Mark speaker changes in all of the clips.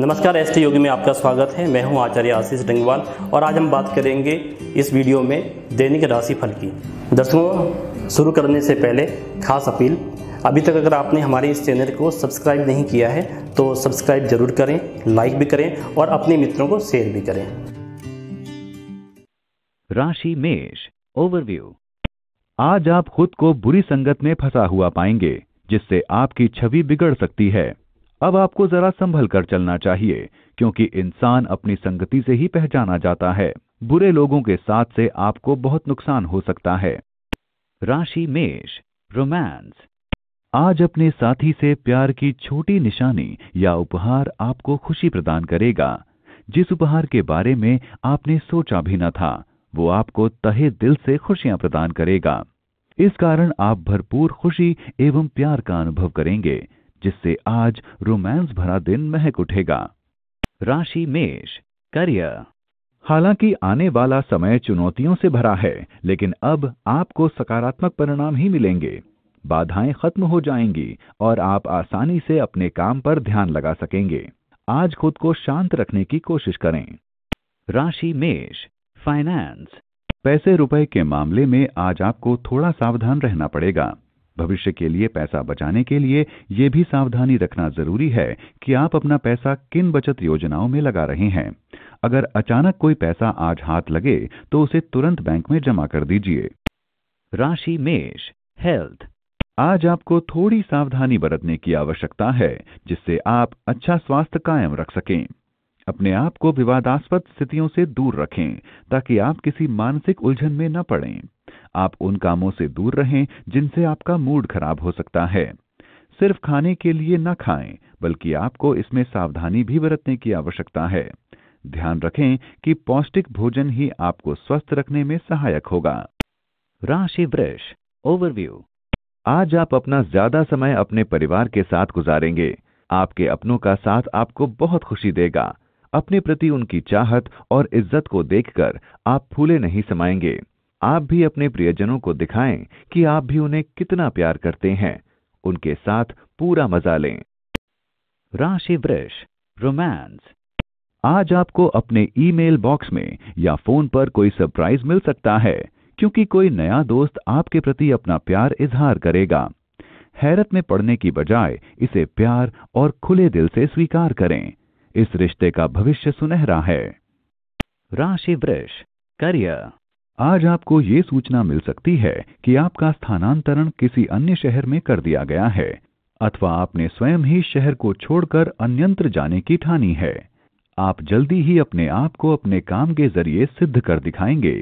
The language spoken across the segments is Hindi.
Speaker 1: नमस्कार एस टी योगी में आपका स्वागत है मैं हूं आचार्य आशीष डंगवाल और आज हम बात करेंगे इस वीडियो में दैनिक राशि फल की दर्शकों शुरू करने से पहले खास अपील अभी तक अगर आपने हमारे इस चैनल को सब्सक्राइब नहीं किया
Speaker 2: है तो सब्सक्राइब जरूर करें लाइक भी करें और अपने मित्रों को शेयर भी करें
Speaker 3: राशि मेष ओवरव्यू आज आप खुद को बुरी संगत में फंसा हुआ पाएंगे जिससे आपकी छवि बिगड़ सकती है अब आपको जरा संभल कर चलना चाहिए क्योंकि इंसान अपनी संगति से ही पहचाना जाता है बुरे लोगों के साथ से आपको बहुत नुकसान हो सकता है राशि मेष रोमांस आज अपने साथी से प्यार की छोटी निशानी या उपहार आपको खुशी प्रदान करेगा जिस उपहार के बारे में आपने सोचा भी न था वो आपको तहे दिल से खुशियां प्रदान करेगा इस कारण आप भरपूर खुशी एवं प्यार का अनुभव करेंगे जिससे आज रोमांस भरा दिन महक उठेगा राशि मेष करियर हालांकि आने वाला समय चुनौतियों से भरा है लेकिन अब आपको सकारात्मक परिणाम ही मिलेंगे बाधाएं खत्म हो जाएंगी और आप आसानी से अपने काम पर ध्यान लगा सकेंगे आज खुद को शांत रखने की कोशिश करें राशि मेष फाइनेंस पैसे रुपए के मामले में आज आपको थोड़ा सावधान रहना पड़ेगा भविष्य के लिए पैसा बचाने के लिए ये भी सावधानी रखना जरूरी है कि आप अपना पैसा किन बचत योजनाओं में लगा रहे हैं अगर अचानक कोई पैसा आज हाथ लगे तो उसे तुरंत बैंक में जमा कर दीजिए राशि मेष हेल्थ आज आपको थोड़ी सावधानी बरतने की आवश्यकता है जिससे आप अच्छा स्वास्थ्य कायम रख सकें अपने आप को विवादास्पद स्थितियों से दूर रखें ताकि आप किसी मानसिक उलझन में न पड़ें आप उन कामों से दूर रहें जिनसे आपका मूड खराब हो सकता है सिर्फ खाने के लिए न खाएं बल्कि आपको इसमें सावधानी भी बरतने की आवश्यकता है ध्यान रखें कि पौष्टिक भोजन ही आपको स्वस्थ रखने में सहायक होगा राशि वृक्ष ओवरव्यू आज आप अपना ज्यादा समय अपने परिवार के साथ गुजारेंगे आपके अपनों का साथ आपको बहुत खुशी देगा अपने प्रति उनकी चाहत और इज्जत को देखकर आप फूले नहीं समाएंगे आप भी अपने प्रियजनों को दिखाएं कि आप भी उन्हें कितना प्यार करते हैं उनके साथ पूरा मजा लें राशि वृष रोमांस आज आपको अपने ईमेल बॉक्स में या फोन पर कोई सरप्राइज मिल सकता है क्योंकि कोई नया दोस्त आपके प्रति अपना प्यार इजहार करेगा हैरत में पड़ने की बजाय इसे प्यार और खुले दिल से स्वीकार करें इस रिश्ते का भविष्य सुनहरा है राशि वृष करियर आज आपको ये सूचना मिल सकती है कि आपका स्थानांतरण किसी अन्य शहर में कर दिया गया है अथवा आपने स्वयं ही शहर को छोड़कर अन्यंत्र जाने की ठानी है आप जल्दी ही अपने आप को अपने काम के जरिए सिद्ध कर दिखाएंगे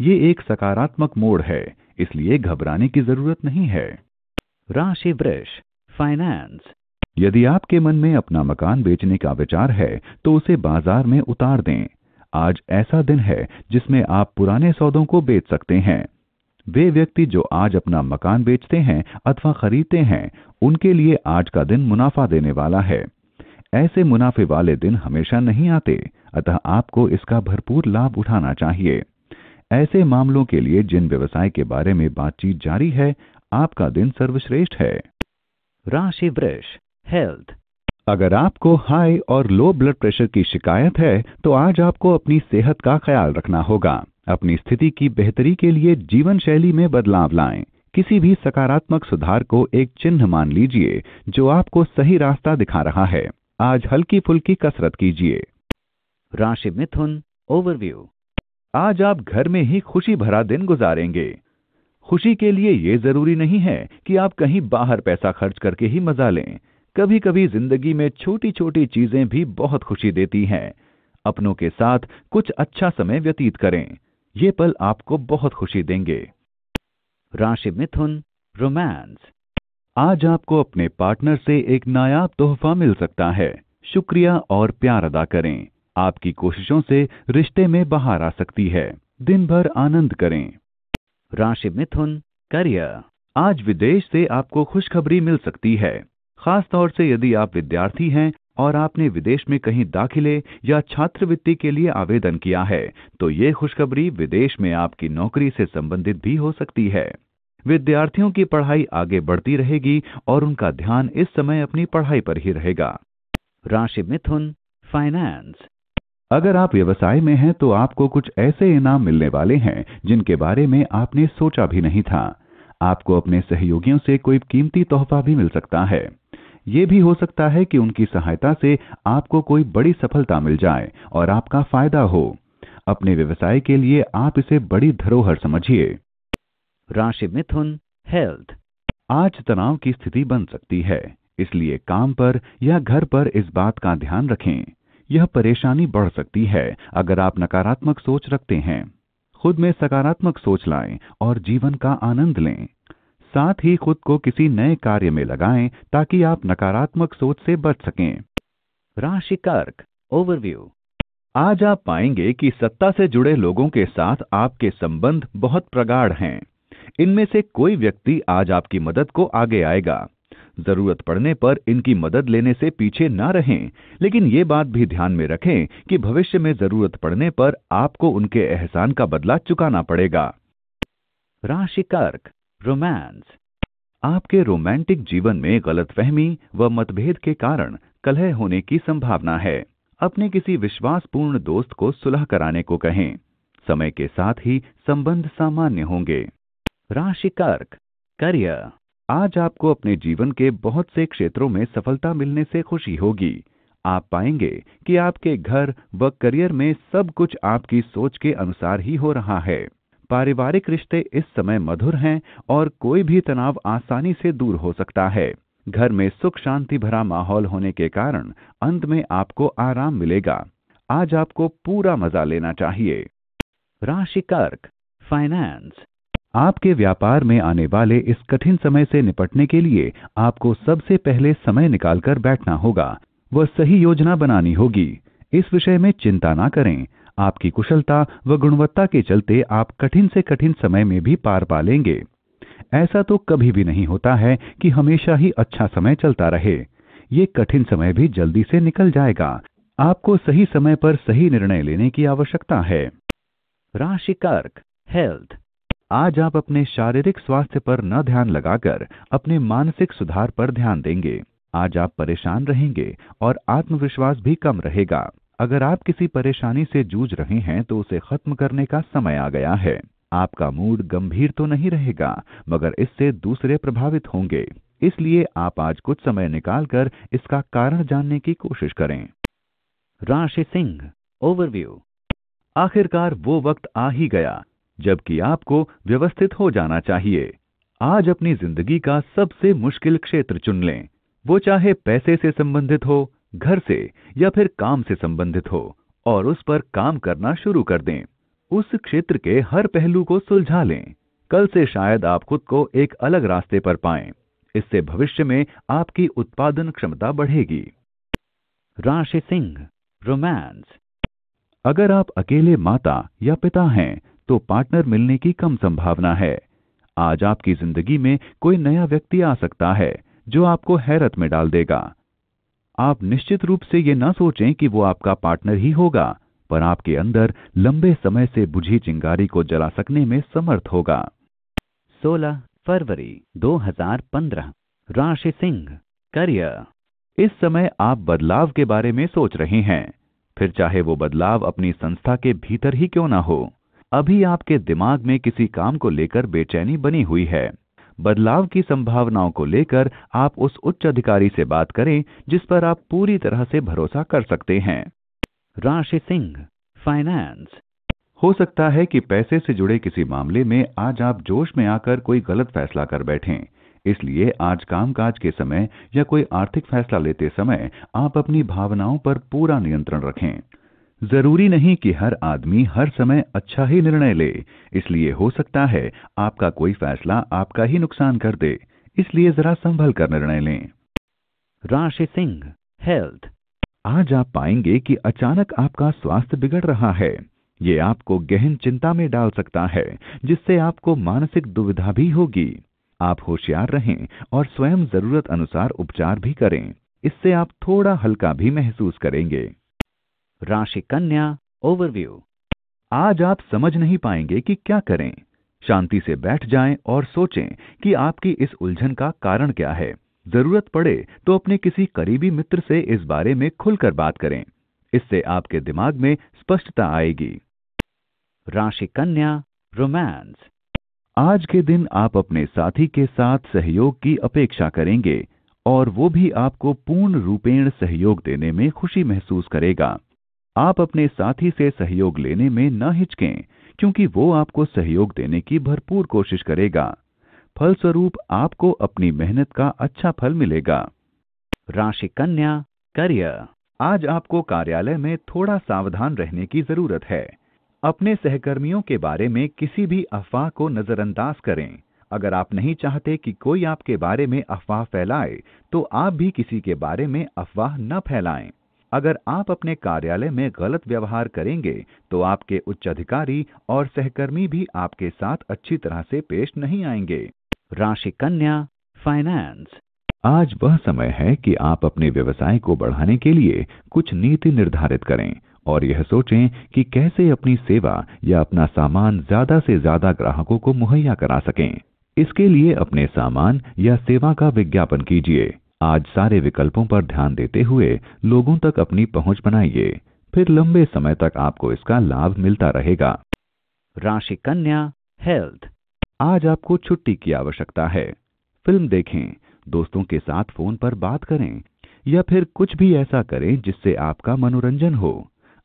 Speaker 3: ये एक सकारात्मक मोड़ है इसलिए घबराने की जरूरत नहीं है राशि वृष फाइनेंस यदि आपके मन में अपना मकान बेचने का विचार है तो उसे बाजार में उतार दें आज ऐसा दिन है जिसमें आप पुराने सौदों को बेच सकते हैं वे व्यक्ति जो आज अपना मकान बेचते हैं अथवा खरीदते हैं उनके लिए आज का दिन मुनाफा देने वाला है ऐसे मुनाफे वाले दिन हमेशा नहीं आते अतः आपको इसका भरपूर लाभ उठाना चाहिए ऐसे मामलों के लिए जिन व्यवसाय के बारे में बातचीत जारी है आपका दिन सर्वश्रेष्ठ है राशि वृक्ष हेल्थ अगर आपको हाई और लो ब्लड प्रेशर की शिकायत है तो आज आपको अपनी सेहत का ख्याल रखना होगा अपनी स्थिति की बेहतरी के लिए जीवन शैली में बदलाव लाएं किसी भी सकारात्मक सुधार को एक चिन्ह मान लीजिए जो आपको सही रास्ता दिखा रहा है आज हल्की फुल्की कसरत कीजिए राशि मिथुन ओवरव्यू आज आप घर में ही खुशी भरा दिन गुजारेंगे खुशी के लिए ये जरूरी नहीं है कि आप कहीं बाहर पैसा खर्च करके ही मजा लें कभी कभी जिंदगी में छोटी छोटी चीजें भी बहुत खुशी देती हैं अपनों के साथ कुछ अच्छा समय व्यतीत करें ये पल आपको बहुत खुशी देंगे राशि मिथुन रोमांस आज आपको अपने पार्टनर से एक नायाब तोहफा मिल सकता है शुक्रिया और प्यार अदा करें आपकी कोशिशों से रिश्ते में बाहर आ सकती है दिन भर आनंद करें राशि मिथुन करियर आज विदेश से आपको खुशखबरी मिल सकती है खास तौर से यदि आप विद्यार्थी हैं और आपने विदेश में कहीं दाखिले या छात्रवृत्ति के लिए आवेदन किया है तो ये खुशखबरी विदेश में आपकी नौकरी से संबंधित भी हो सकती है विद्यार्थियों की पढ़ाई आगे बढ़ती रहेगी और उनका ध्यान इस समय अपनी पढ़ाई पर ही रहेगा राशि मिथुन फाइनेंस अगर आप व्यवसाय में हैं तो आपको कुछ ऐसे इनाम मिलने वाले हैं जिनके बारे में आपने सोचा भी नहीं था आपको अपने सहयोगियों से कोई कीमती तोहफा भी मिल सकता है ये भी हो सकता है कि उनकी सहायता से आपको कोई बड़ी सफलता मिल जाए और आपका फायदा हो अपने व्यवसाय के लिए आप इसे बड़ी धरोहर समझिए राशि मिथुन हेल्थ आज तनाव की स्थिति बन सकती है इसलिए काम पर या घर पर इस बात का ध्यान रखें यह परेशानी बढ़ सकती है अगर आप नकारात्मक सोच रखते हैं खुद में सकारात्मक सोच लाएं और जीवन का आनंद लें साथ ही खुद को किसी नए कार्य में लगाएं ताकि आप नकारात्मक सोच से बच सकें राशि कर्क ओवरव्यू आज आप पाएंगे कि सत्ता से जुड़े लोगों के साथ आपके संबंध बहुत प्रगाढ़ हैं इनमें से कोई व्यक्ति आज आपकी मदद को आगे आएगा जरूरत पड़ने पर इनकी मदद लेने से पीछे ना रहें लेकिन ये बात भी ध्यान में रखें कि भविष्य में जरूरत पड़ने पर आपको उनके एहसान का बदला चुकाना पड़ेगा राशि कर्क रोमांस आपके रोमांटिक जीवन में गलतफहमी व मतभेद के कारण कलह होने की संभावना है अपने किसी विश्वासपूर्ण दोस्त को सुलह कराने को कहें समय के साथ ही संबंध सामान्य होंगे राशि कर्क करियर आज आपको अपने जीवन के बहुत से क्षेत्रों में सफलता मिलने से खुशी होगी आप पाएंगे कि आपके घर व करियर में सब कुछ आपकी सोच के अनुसार ही हो रहा है पारिवारिक रिश्ते इस समय मधुर हैं और कोई भी तनाव आसानी से दूर हो सकता है घर में सुख शांति भरा माहौल होने के कारण अंत में आपको आराम मिलेगा आज आपको पूरा मजा लेना चाहिए राशि कर्क फाइनेंस आपके व्यापार में आने वाले इस कठिन समय से निपटने के लिए आपको सबसे पहले समय निकालकर बैठना होगा व सही योजना बनानी होगी इस विषय में चिंता ना करें आपकी कुशलता व गुणवत्ता के चलते आप कठिन से कठिन समय में भी पार पा लेंगे ऐसा तो कभी भी नहीं होता है कि हमेशा ही अच्छा समय चलता रहे ये कठिन समय भी जल्दी से निकल जाएगा आपको सही समय पर सही निर्णय लेने की आवश्यकता है राशि कर्क हेल्थ आज आप अपने शारीरिक स्वास्थ्य पर न ध्यान लगाकर अपने मानसिक सुधार पर ध्यान देंगे आज आप परेशान रहेंगे और आत्मविश्वास भी कम रहेगा अगर आप किसी परेशानी से जूझ रहे हैं तो उसे खत्म करने का समय आ गया है आपका मूड गंभीर तो नहीं रहेगा मगर इससे दूसरे प्रभावित होंगे इसलिए आप आज कुछ समय निकालकर इसका कारण जानने की कोशिश करें राशि सिंह ओवरव्यू आखिरकार वो वक्त आ ही गया जबकि आपको व्यवस्थित हो जाना चाहिए आज अपनी जिंदगी का सबसे मुश्किल क्षेत्र चुन लें वो चाहे पैसे से संबंधित हो घर से या फिर काम से संबंधित हो और उस पर काम करना शुरू कर दें उस क्षेत्र के हर पहलू को सुलझा लें कल से शायद आप खुद को एक अलग रास्ते पर पाएं। इससे भविष्य में आपकी उत्पादन क्षमता बढ़ेगी राशि सिंह रोमांस अगर आप अकेले माता या पिता हैं तो पार्टनर मिलने की कम संभावना है आज आपकी जिंदगी में कोई नया व्यक्ति आ सकता है जो आपको हैरत में डाल देगा आप निश्चित रूप से ये ना सोचें कि वो आपका पार्टनर ही होगा पर आपके अंदर लंबे समय से बुझी चिंगारी को जला सकने में समर्थ होगा
Speaker 2: 16 फरवरी
Speaker 3: 2015 राशि सिंह करियर इस समय आप बदलाव के बारे में सोच रहे हैं फिर चाहे वो बदलाव अपनी संस्था के भीतर ही क्यों ना हो अभी आपके दिमाग में किसी काम को लेकर बेचैनी बनी हुई है बदलाव की संभावनाओं को लेकर आप उस उच्च अधिकारी से बात करें जिस पर आप पूरी तरह से भरोसा कर सकते हैं राशि सिंह फाइनेंस हो सकता है कि पैसे से जुड़े किसी मामले में आज आप जोश में आकर कोई गलत फैसला कर बैठें इसलिए आज कामकाज के समय या कोई आर्थिक फैसला लेते समय आप अपनी भावनाओं पर पूरा नियंत्रण रखें जरूरी नहीं कि हर आदमी हर समय अच्छा ही निर्णय ले इसलिए हो सकता है आपका कोई फैसला आपका ही नुकसान कर दे इसलिए जरा संभल कर निर्णय लें राशि सिंह हेल्थ आज आप पाएंगे कि अचानक आपका स्वास्थ्य बिगड़ रहा है ये आपको गहन चिंता में डाल सकता है जिससे आपको मानसिक दुविधा भी होगी आप होशियार रहें और स्वयं जरूरत अनुसार उपचार भी करें इससे आप थोड़ा हल्का भी महसूस करेंगे राशि कन्या ओवरव्यू आज आप समझ नहीं पाएंगे कि क्या करें शांति से बैठ जाएं और सोचें कि आपकी इस उलझन का कारण क्या है जरूरत पड़े तो अपने किसी करीबी मित्र से इस बारे में खुलकर बात करें इससे आपके दिमाग में स्पष्टता आएगी राशि कन्या रोमांस आज के दिन आप अपने साथी के साथ सहयोग की अपेक्षा करेंगे और वो भी आपको पूर्ण रूपेण सहयोग देने में खुशी महसूस करेगा आप अपने साथी से सहयोग लेने में न हिचकें क्योंकि वो आपको सहयोग देने की भरपूर कोशिश करेगा फलस्वरूप आपको अपनी मेहनत का अच्छा फल मिलेगा राशि कन्या करियर आज आपको कार्यालय में थोड़ा सावधान रहने की जरूरत है अपने सहकर्मियों के बारे में किसी भी अफवाह को नजरअंदाज करें अगर आप नहीं चाहते कि कोई आपके बारे में अफवाह फैलाए तो आप भी किसी के बारे में अफवाह न फैलाएं अगर आप अपने कार्यालय में गलत व्यवहार करेंगे तो आपके उच्च अधिकारी और सहकर्मी भी आपके साथ अच्छी तरह से पेश नहीं आएंगे राशि कन्या फाइनेंस आज वह समय है कि आप अपने व्यवसाय को बढ़ाने के लिए कुछ नीति निर्धारित करें और यह सोचें कि कैसे अपनी सेवा या अपना सामान ज्यादा से ज्यादा ग्राहकों को मुहैया करा सकें इसके लिए अपने सामान या सेवा का विज्ञापन कीजिए आज सारे विकल्पों पर ध्यान देते हुए लोगों तक अपनी पहुंच बनाइए फिर लंबे समय तक आपको इसका लाभ मिलता रहेगा राशि कन्या हेल्थ आज आपको छुट्टी की आवश्यकता है फिल्म देखें दोस्तों के साथ फोन पर बात करें या फिर कुछ भी ऐसा करें जिससे आपका मनोरंजन हो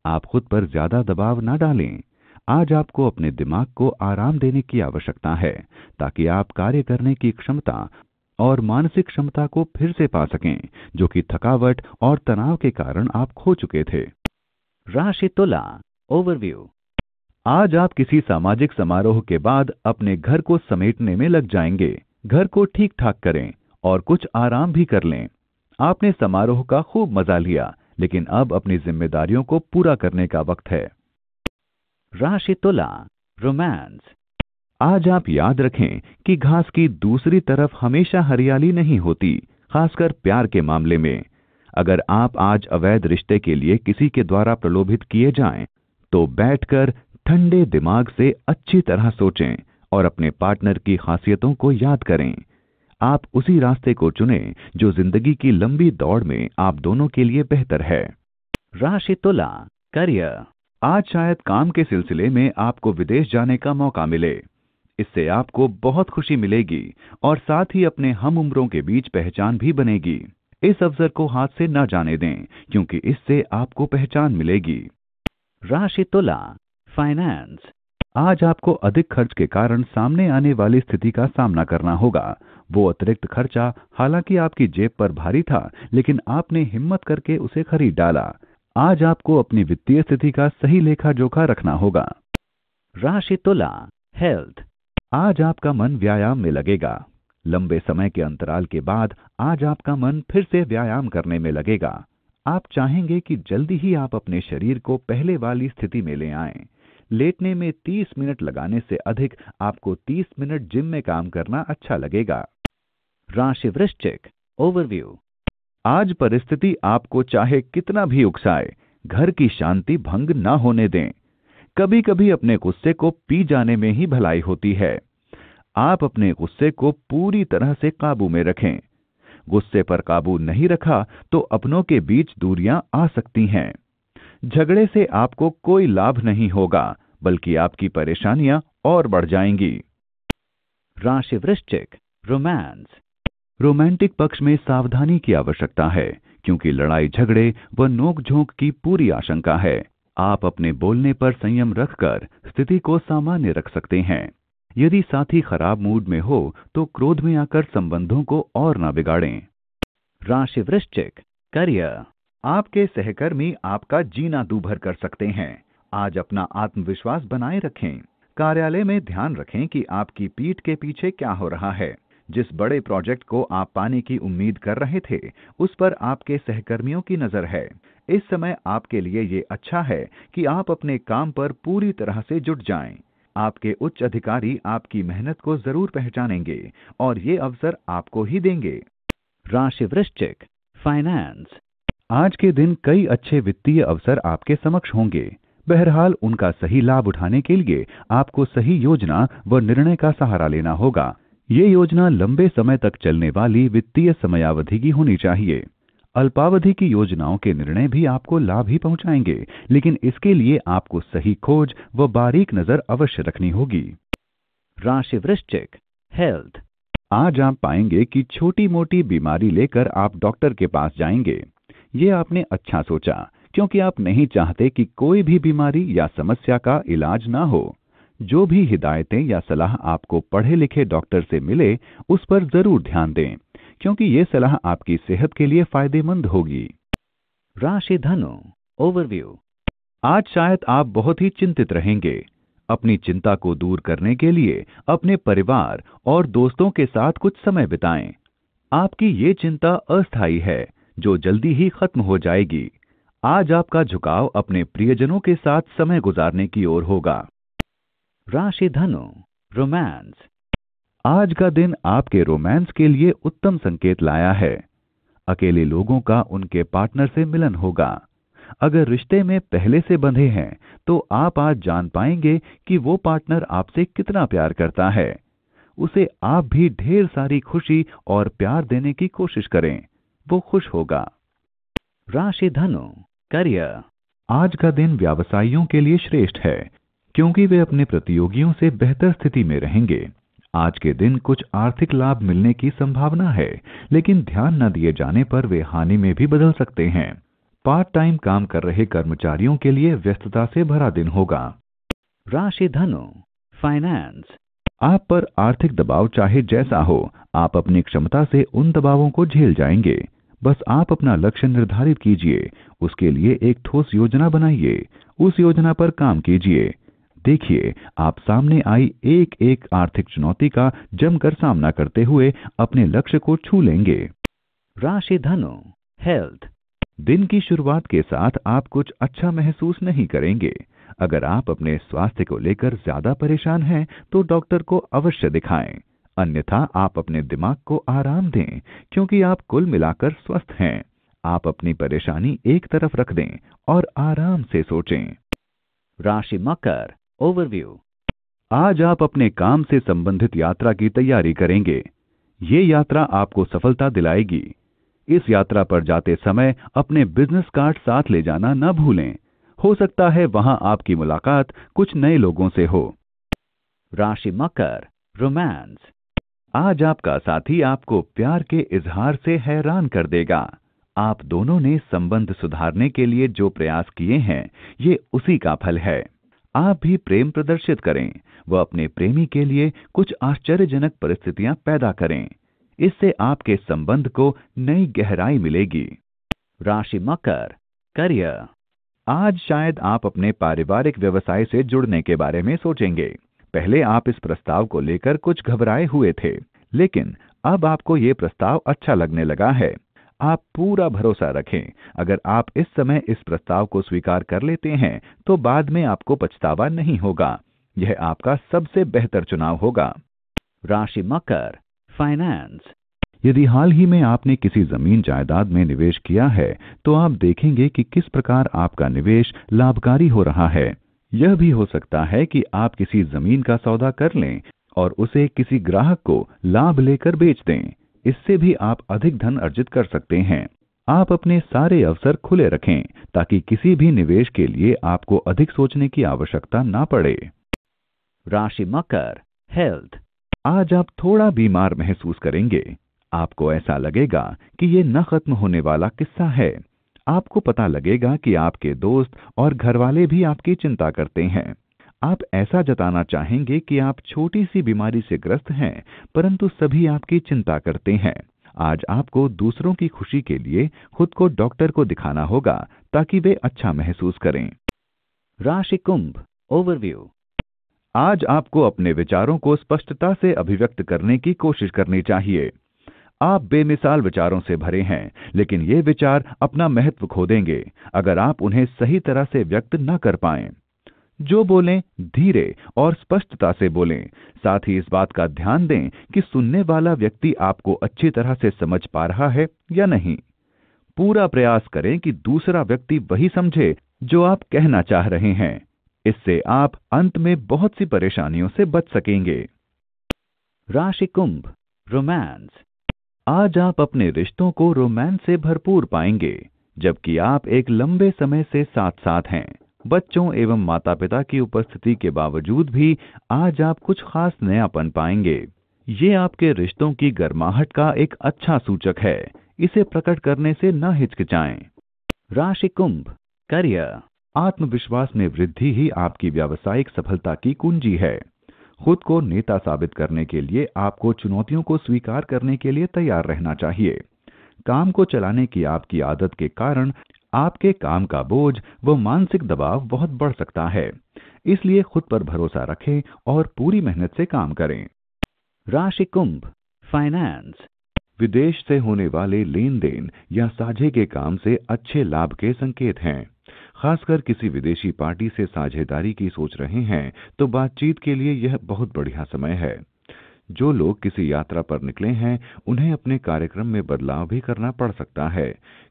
Speaker 3: आप खुद पर ज्यादा दबाव ना डालें आज आपको अपने दिमाग को आराम देने की आवश्यकता है ताकि आप कार्य करने की क्षमता और मानसिक क्षमता को फिर से पा सकें जो कि थकावट और तनाव के कारण आप खो चुके थे राशि तुला ओवरव्यू आज आप किसी सामाजिक समारोह के बाद अपने घर को समेटने में लग जाएंगे घर को ठीक ठाक करें और कुछ आराम भी कर लें आपने समारोह का खूब मजा लिया लेकिन अब अपनी जिम्मेदारियों को पूरा करने का वक्त है राशि तुला रोमांस आज आप याद रखें कि घास की दूसरी तरफ हमेशा हरियाली नहीं होती खासकर प्यार के मामले में अगर आप आज अवैध रिश्ते के लिए किसी के द्वारा प्रलोभित किए जाएं, तो बैठकर ठंडे दिमाग से अच्छी तरह सोचें और अपने पार्टनर की खासियतों को याद करें आप उसी रास्ते को चुने जो जिंदगी की लंबी दौड़ में आप दोनों के लिए बेहतर है राशि तुला करियर आज शायद काम के सिलसिले में आपको विदेश जाने का मौका मिले इससे आपको बहुत खुशी मिलेगी और साथ ही अपने हम उम्रों के बीच पहचान भी बनेगी इस अवसर को हाथ से न जाने दें क्योंकि इससे आपको पहचान मिलेगी राशि तुला फाइनेंस आज आपको अधिक खर्च के कारण सामने आने वाली स्थिति का सामना करना होगा वो अतिरिक्त खर्चा हालांकि आपकी जेब पर भारी था लेकिन आपने हिम्मत करके उसे खरीद डाला आज आपको अपनी वित्तीय स्थिति का सही लेखा जोखा रखना होगा राशि तुला हेल्थ आज आपका मन व्यायाम में लगेगा लंबे समय के अंतराल के बाद आज आपका मन फिर से व्यायाम करने में लगेगा आप चाहेंगे कि जल्दी ही आप अपने शरीर को पहले वाली स्थिति में ले आएं। लेटने में 30 मिनट लगाने से अधिक आपको 30 मिनट जिम में काम करना अच्छा लगेगा राशि वृश्चिक ओवरव्यू आज परिस्थिति आपको चाहे कितना भी उकसाए घर की शांति भंग ना होने दें कभी कभी अपने गुस्से को पी जाने में ही भलाई होती है आप अपने गुस्से को पूरी तरह से काबू में रखें गुस्से पर काबू नहीं रखा तो अपनों के बीच दूरियां आ सकती हैं झगड़े से आपको कोई लाभ नहीं होगा बल्कि आपकी परेशानियां और बढ़ जाएंगी राशि वृश्चिक रोमांस रोमांटिक पक्ष में सावधानी की आवश्यकता है क्योंकि लड़ाई झगड़े व नोकझोंक की पूरी आशंका है आप अपने बोलने पर संयम रखकर स्थिति को सामान्य रख सकते हैं यदि साथी खराब मूड में हो तो क्रोध में आकर संबंधों को और ना बिगाड़ें राशि वृश्चिक करियर आपके सहकर्मी आपका जीना दूभर कर सकते हैं आज अपना आत्मविश्वास बनाए रखें कार्यालय में ध्यान रखें कि आपकी पीठ के पीछे क्या हो रहा है जिस बड़े प्रोजेक्ट को आप पाने की उम्मीद कर रहे थे उस पर आपके सहकर्मियों की नज़र है इस समय आपके लिए ये अच्छा है कि आप अपने काम पर पूरी तरह से जुट जाएं। आपके उच्च अधिकारी आपकी मेहनत को जरूर पहचानेंगे और ये अवसर आपको ही देंगे राशि वृश्चिक फाइनेंस आज के दिन कई अच्छे वित्तीय अवसर आपके समक्ष होंगे बहरहाल उनका सही लाभ उठाने के लिए आपको सही योजना व निर्णय का सहारा लेना होगा ये योजना लंबे समय तक चलने वाली वित्तीय समयावधि की होनी चाहिए अल्पावधि की योजनाओं के निर्णय भी आपको लाभ ही पहुंचाएंगे लेकिन इसके लिए आपको सही खोज व बारीक नजर अवश्य रखनी होगी राशि वृश्चिक हेल्थ आज आप पाएंगे कि छोटी मोटी बीमारी लेकर आप डॉक्टर के पास जाएंगे ये आपने अच्छा सोचा क्योंकि आप नहीं चाहते कि कोई भी बीमारी या समस्या का इलाज ना हो जो भी हिदायतें या सलाह आपको पढ़े लिखे डॉक्टर से मिले उस पर जरूर ध्यान दें क्योंकि ये सलाह आपकी सेहत के लिए फायदेमंद होगी राशि धनु ओवरव्यू आज शायद आप बहुत ही चिंतित रहेंगे अपनी चिंता को दूर करने के लिए अपने परिवार और दोस्तों के साथ कुछ समय बिताएं आपकी ये चिंता अस्थायी है जो जल्दी ही खत्म हो जाएगी आज आपका झुकाव अपने प्रियजनों के साथ समय गुजारने की ओर होगा राशि धनु रोमांस आज का दिन आपके रोमांस के लिए उत्तम संकेत लाया है अकेले लोगों का उनके पार्टनर से मिलन होगा अगर रिश्ते में पहले से बंधे हैं तो आप आज जान पाएंगे कि वो पार्टनर आपसे कितना प्यार करता है उसे आप भी ढेर सारी खुशी और प्यार देने की कोशिश करें वो खुश होगा राशि धनु करियर आज का दिन व्यवसायियों के लिए श्रेष्ठ है क्योंकि वे अपने प्रतियोगियों से बेहतर स्थिति में रहेंगे आज के दिन कुछ आर्थिक लाभ मिलने की संभावना है लेकिन ध्यान न दिए जाने पर वे हानि में भी बदल सकते हैं पार्ट टाइम काम कर रहे कर्मचारियों के लिए व्यस्तता से भरा दिन होगा राशि धनु
Speaker 2: फाइनेंस
Speaker 3: आप पर आर्थिक दबाव चाहे जैसा हो आप अपनी क्षमता से उन दबावों को झेल जाएंगे बस आप अपना लक्ष्य निर्धारित कीजिए उसके लिए एक ठोस योजना बनाइए उस योजना पर काम कीजिए देखिए आप सामने आई एक एक आर्थिक चुनौती का जमकर सामना करते हुए अपने लक्ष्य को छू लेंगे राशि धनु हेल्थ दिन की शुरुआत के साथ आप कुछ अच्छा महसूस नहीं करेंगे अगर आप अपने स्वास्थ्य को लेकर ज्यादा परेशान हैं तो डॉक्टर को अवश्य दिखाएं अन्यथा आप अपने दिमाग को आराम दें क्योंकि आप कुल मिलाकर स्वस्थ हैं आप अपनी परेशानी एक तरफ रख दें और आराम से सोचें राशि मकर ओवरव्यू आज आप अपने काम से संबंधित यात्रा की तैयारी करेंगे ये यात्रा आपको सफलता दिलाएगी इस यात्रा पर जाते समय अपने बिजनेस कार्ड साथ ले जाना न भूलें हो सकता है वहां आपकी मुलाकात कुछ नए लोगों से हो राशि मकर रोमांस आज आपका साथी आपको प्यार के इजहार से हैरान कर देगा आप दोनों ने संबंध सुधारने के लिए जो प्रयास किए हैं ये उसी का फल है आप भी प्रेम प्रदर्शित करें व अपने प्रेमी के लिए कुछ आश्चर्यजनक परिस्थितियां पैदा करें इससे आपके संबंध को नई गहराई मिलेगी राशि मकर करियर आज शायद आप अपने पारिवारिक व्यवसाय से जुड़ने के बारे में सोचेंगे पहले आप इस प्रस्ताव को लेकर कुछ घबराए हुए थे लेकिन अब आपको ये प्रस्ताव अच्छा लगने लगा है आप पूरा भरोसा रखें अगर आप इस समय इस प्रस्ताव को स्वीकार कर लेते हैं तो बाद में आपको पछतावा नहीं होगा यह आपका सबसे बेहतर चुनाव होगा राशि मकर
Speaker 2: फाइनेंस
Speaker 3: यदि हाल ही में आपने किसी जमीन जायदाद में निवेश किया है तो आप देखेंगे कि किस प्रकार आपका निवेश लाभकारी हो रहा है यह भी हो सकता है कि आप किसी जमीन का सौदा कर लें और उसे किसी ग्राहक को लाभ लेकर बेच दें इससे भी आप अधिक धन अर्जित कर सकते हैं आप अपने सारे अवसर खुले रखें ताकि किसी भी निवेश के लिए आपको अधिक सोचने की आवश्यकता ना पड़े राशि मकर हेल्थ आज आप थोड़ा बीमार महसूस करेंगे आपको ऐसा लगेगा कि ये न खत्म होने वाला किस्सा है आपको पता लगेगा कि आपके दोस्त और घरवाले भी आपकी चिंता करते हैं आप ऐसा जताना चाहेंगे कि आप छोटी सी बीमारी से ग्रस्त हैं परंतु सभी आपकी चिंता करते हैं आज आपको दूसरों की खुशी के लिए खुद को डॉक्टर को दिखाना होगा ताकि वे अच्छा महसूस करें राशि कुंभ ओवरव्यू आज आपको अपने विचारों को स्पष्टता से अभिव्यक्त करने की कोशिश करनी चाहिए आप बेमिसाल विचारों से भरे हैं लेकिन ये विचार अपना महत्व खो देंगे अगर आप उन्हें सही तरह से व्यक्त न कर पाएं जो बोलें धीरे और स्पष्टता से बोलें साथ ही इस बात का ध्यान दें कि सुनने वाला व्यक्ति आपको अच्छी तरह से समझ पा रहा है या नहीं पूरा प्रयास करें कि दूसरा व्यक्ति वही समझे जो आप कहना चाह रहे हैं इससे आप अंत में बहुत सी परेशानियों से बच सकेंगे राशि कुंभ रोमांस आज आप अपने रिश्तों को रोमांस से भरपूर पाएंगे जबकि आप एक लंबे समय से साथ साथ हैं बच्चों एवं माता पिता की उपस्थिति के बावजूद भी आज आप कुछ खास नयापन पाएंगे ये आपके रिश्तों की गर्माहट का एक अच्छा सूचक है इसे प्रकट करने से न हिचकिचाएं राशि कुंभ करियर आत्मविश्वास में वृद्धि ही आपकी व्यावसायिक सफलता की कुंजी है खुद को नेता साबित करने के लिए आपको चुनौतियों को स्वीकार करने के लिए तैयार रहना चाहिए काम को चलाने की आपकी आदत के कारण आपके काम का बोझ व मानसिक दबाव बहुत बढ़ सकता है इसलिए खुद पर भरोसा रखें और पूरी मेहनत से काम करें राशि कुंभ फाइनेंस विदेश से होने वाले लेन देन या साझे के काम से अच्छे लाभ के संकेत हैं खासकर किसी विदेशी पार्टी से साझेदारी की सोच रहे हैं तो बातचीत के लिए यह बहुत बढ़िया समय है जो लोग किसी यात्रा पर निकले हैं उन्हें अपने कार्यक्रम में बदलाव भी करना पड़ सकता है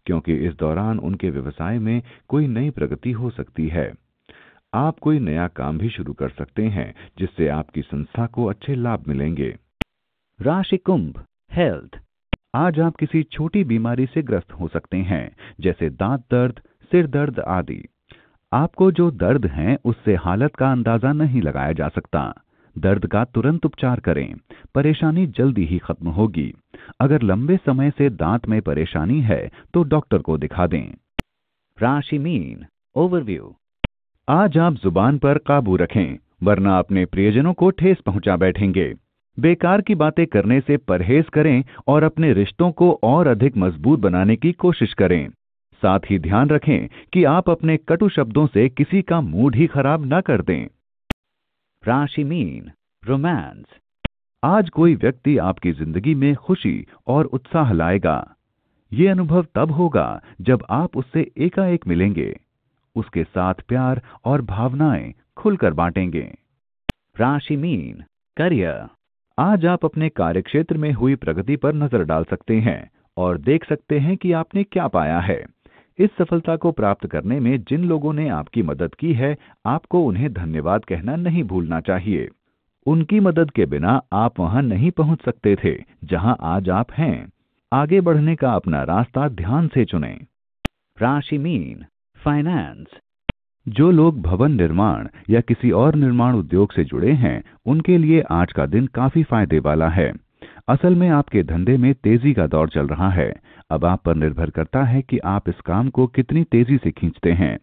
Speaker 3: क्योंकि इस दौरान उनके व्यवसाय में कोई नई प्रगति हो सकती है आप कोई नया काम भी शुरू कर सकते हैं जिससे आपकी संस्था को अच्छे लाभ मिलेंगे राशि कुंभ हेल्थ आज आप किसी छोटी बीमारी से ग्रस्त हो सकते हैं जैसे दांत दर्द सिर दर्द आदि आपको जो दर्द है उससे हालत का अंदाजा नहीं लगाया जा सकता दर्द का तुरंत उपचार करें परेशानी जल्दी ही खत्म होगी अगर लंबे समय से दांत में परेशानी है तो डॉक्टर को दिखा दें राशि मीन ओवरव्यू आज आप जुबान पर काबू रखें वरना अपने प्रियजनों को ठेस पहुंचा बैठेंगे बेकार की बातें करने से परहेज करें और अपने रिश्तों को और अधिक मजबूत बनाने की कोशिश करें साथ ही ध्यान रखें कि आप अपने कटु शब्दों से किसी का मूड ही खराब न कर दें राशि मीन रोमांस आज कोई व्यक्ति आपकी जिंदगी में खुशी और उत्साह लाएगा ये अनुभव तब होगा जब आप उससे एकाएक मिलेंगे उसके साथ प्यार और भावनाएं खुलकर बांटेंगे राशि मीन करियर आज आप अपने कार्यक्षेत्र में हुई प्रगति पर नजर डाल सकते हैं और देख सकते हैं कि आपने क्या पाया है इस सफलता को प्राप्त करने में जिन लोगों ने आपकी मदद की है आपको उन्हें धन्यवाद कहना नहीं भूलना चाहिए उनकी मदद के बिना आप वहां नहीं पहुंच सकते थे जहां आज आप हैं आगे बढ़ने का अपना रास्ता ध्यान से चुने राशि मीन फाइनेंस जो लोग भवन निर्माण या किसी और निर्माण उद्योग से जुड़े हैं उनके लिए आज का दिन काफी फायदे वाला है असल में आपके धंधे में तेजी का दौर चल रहा है अब आप पर निर्भर करता है कि आप इस काम को कितनी तेजी से खींचते हैं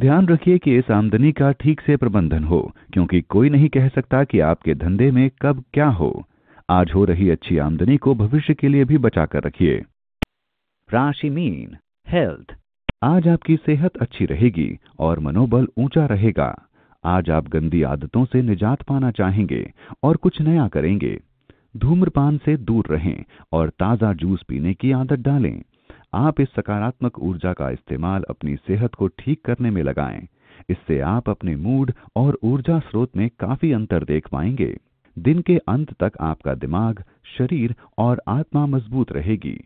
Speaker 3: ध्यान रखिए कि इस आमदनी का ठीक से प्रबंधन हो क्योंकि कोई नहीं कह सकता कि आपके धंधे में कब क्या हो आज हो रही अच्छी आमदनी को भविष्य के लिए भी बचा कर रखिए राशि मीन हेल्थ आज आपकी सेहत अच्छी रहेगी और मनोबल ऊंचा रहेगा आज आप गंदी आदतों से निजात पाना चाहेंगे और कुछ नया करेंगे धूम्रपान से दूर रहें और ताज़ा जूस पीने की आदत डालें आप इस सकारात्मक ऊर्जा का इस्तेमाल अपनी सेहत को ठीक करने में लगाएं इससे आप अपने मूड और ऊर्जा स्रोत में काफी अंतर देख पाएंगे दिन के अंत तक आपका दिमाग शरीर और आत्मा मजबूत रहेगी